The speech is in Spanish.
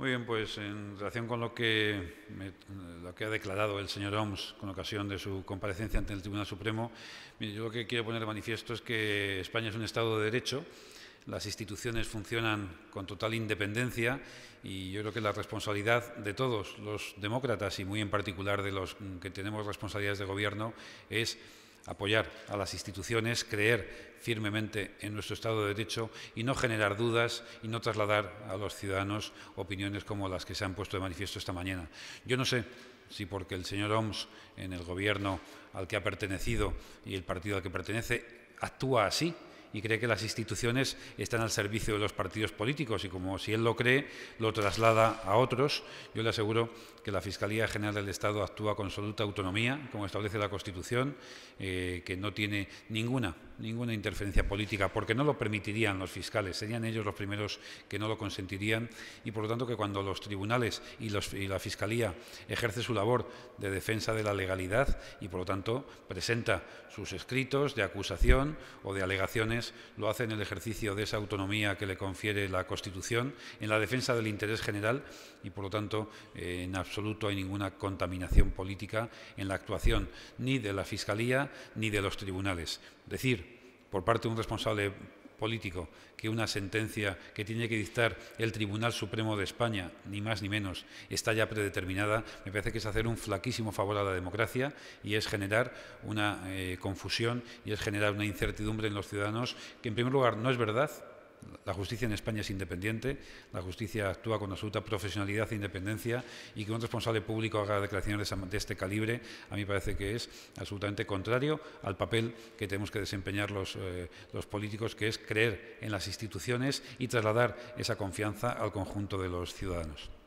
Muy bien, pues en relación con lo que, lo que ha declarado el señor Oms con ocasión de su comparecencia ante el Tribunal Supremo, yo lo que quiero poner de manifiesto es que España es un Estado de Derecho, las instituciones funcionan con total independencia y yo creo que la responsabilidad de todos los demócratas y muy en particular de los que tenemos responsabilidades de gobierno es apoyar a las instituciones, creer firmemente en nuestro Estado de Derecho y no generar dudas y no trasladar a los ciudadanos opiniones como las que se han puesto de manifiesto esta mañana. Yo no sé si porque el señor Oms, en el gobierno al que ha pertenecido y el partido al que pertenece, actúa así y cree que las instituciones están al servicio de los partidos políticos y como si él lo cree, lo traslada a otros. Yo le aseguro que la Fiscalía General del Estado actúa con absoluta autonomía, como establece la Constitución, eh, que no tiene ninguna ninguna interferencia política, porque no lo permitirían los fiscales, serían ellos los primeros que no lo consentirían y por lo tanto que cuando los tribunales y, la Fiscalía ejerce su labor de defensa de la legalidad y por lo tanto presenta sus escritos de acusación o de alegaciones, lo hace en el ejercicio de esa autonomía que le confiere la Constitución, en la defensa del interés general y por lo tanto eh, en absoluto hay ninguna contaminación política en la actuación ni de la Fiscalía ni de los tribunales. decir, por parte de un responsable político que una sentencia que tiene que dictar el Tribunal Supremo de España, ni más ni menos, está ya predeterminada, me parece que es hacer un flaquísimo favor a la democracia y es generar una eh, confusión y es generar una incertidumbre en los ciudadanos que en primer lugar no es verdad la justicia en España es independiente, la justicia actúa con absoluta profesionalidad e independencia y que un responsable público haga declaraciones de, este calibre, a mí parece que es absolutamente contrario al papel que tenemos que desempeñar los, eh, los políticos, que es creer en las instituciones y trasladar esa confianza al conjunto de los ciudadanos.